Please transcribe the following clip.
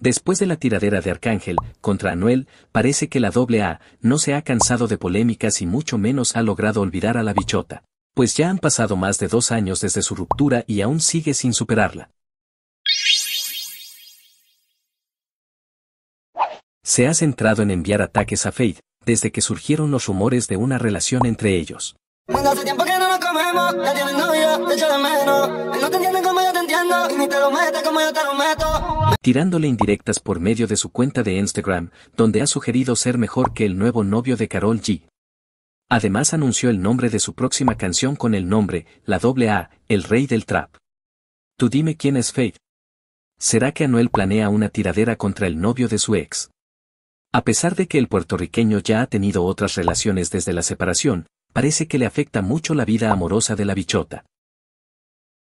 Después de la tiradera de Arcángel contra Anuel, parece que la AA no se ha cansado de polémicas y mucho menos ha logrado olvidar a la bichota, pues ya han pasado más de dos años desde su ruptura y aún sigue sin superarla. Se ha centrado en enviar ataques a Faith, desde que surgieron los rumores de una relación entre ellos. Tirándole indirectas por medio de su cuenta de Instagram, donde ha sugerido ser mejor que el nuevo novio de Carol G. Además anunció el nombre de su próxima canción con el nombre, la doble A, El Rey del Trap. Tú dime quién es Faith. ¿Será que Anuel planea una tiradera contra el novio de su ex? A pesar de que el puertorriqueño ya ha tenido otras relaciones desde la separación, parece que le afecta mucho la vida amorosa de la bichota.